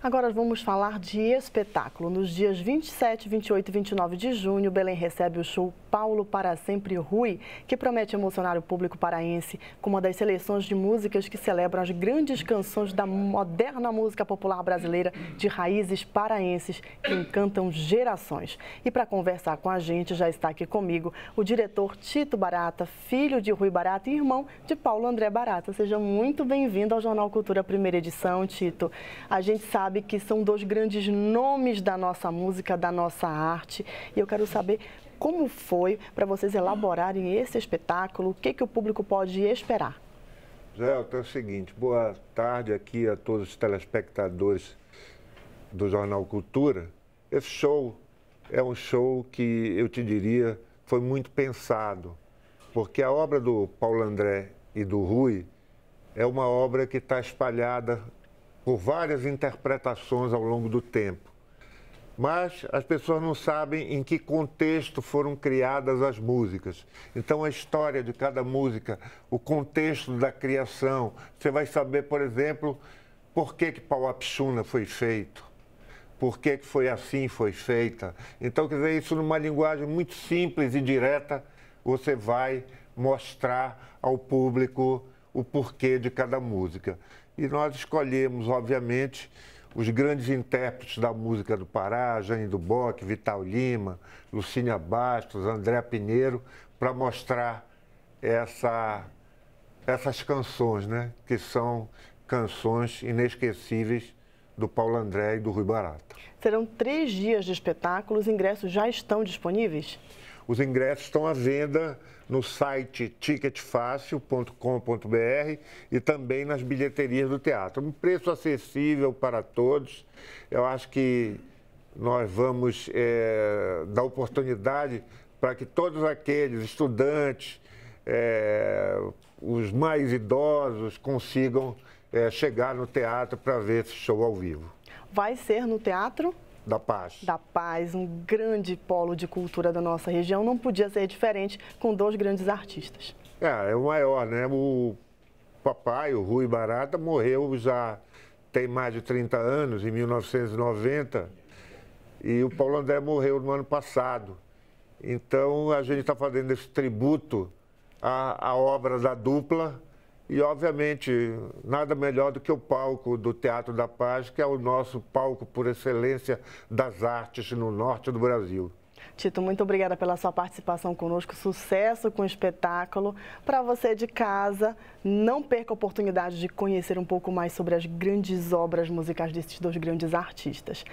Agora vamos falar de espetáculo. Nos dias 27, 28 e 29 de junho, Belém recebe o show Paulo para Sempre Rui, que promete emocionar o público paraense com uma das seleções de músicas que celebram as grandes canções da moderna música popular brasileira de raízes paraenses que encantam gerações. E para conversar com a gente, já está aqui comigo o diretor Tito Barata, filho de Rui Barata e irmão de Paulo André Barata. Seja muito bem-vindo ao Jornal Cultura Primeira Edição, Tito. A gente sabe sabe que são dois grandes nomes da nossa música, da nossa arte. E eu quero saber como foi para vocês elaborarem esse espetáculo, o que, que o público pode esperar. Zé, é o seguinte, boa tarde aqui a todos os telespectadores do Jornal Cultura. Esse show é um show que eu te diria foi muito pensado, porque a obra do Paulo André e do Rui é uma obra que está espalhada por várias interpretações ao longo do tempo. Mas as pessoas não sabem em que contexto foram criadas as músicas. Então, a história de cada música, o contexto da criação. Você vai saber, por exemplo, por que, que Pauapixuna foi feito, por que, que foi assim foi feita. Então, quer dizer, isso numa linguagem muito simples e direta, você vai mostrar ao público o porquê de cada música. E nós escolhemos, obviamente, os grandes intérpretes da música do Pará, Jane Duboc, Vital Lima, Lucinha Bastos, André Pinheiro, para mostrar essa, essas canções, né? que são canções inesquecíveis do Paulo André e do Rui Barata. Serão três dias de espetáculos, ingressos já estão disponíveis? Os ingressos estão à venda no site ticketfácil.com.br e também nas bilheterias do teatro. Um preço acessível para todos. Eu acho que nós vamos é, dar oportunidade para que todos aqueles estudantes, é, os mais idosos, consigam é, chegar no teatro para ver esse show ao vivo. Vai ser no teatro? da Paz. Da Paz, um grande polo de cultura da nossa região, não podia ser diferente com dois grandes artistas. É, é o maior, né? O papai, o Rui Barata, morreu já tem mais de 30 anos, em 1990, e o Paulo André morreu no ano passado. Então a gente está fazendo esse tributo à, à obra da dupla e, obviamente, nada melhor do que o palco do Teatro da Paz, que é o nosso palco por excelência das artes no norte do Brasil. Tito, muito obrigada pela sua participação conosco. Sucesso com o espetáculo. Para você de casa, não perca a oportunidade de conhecer um pouco mais sobre as grandes obras musicais desses dois grandes artistas.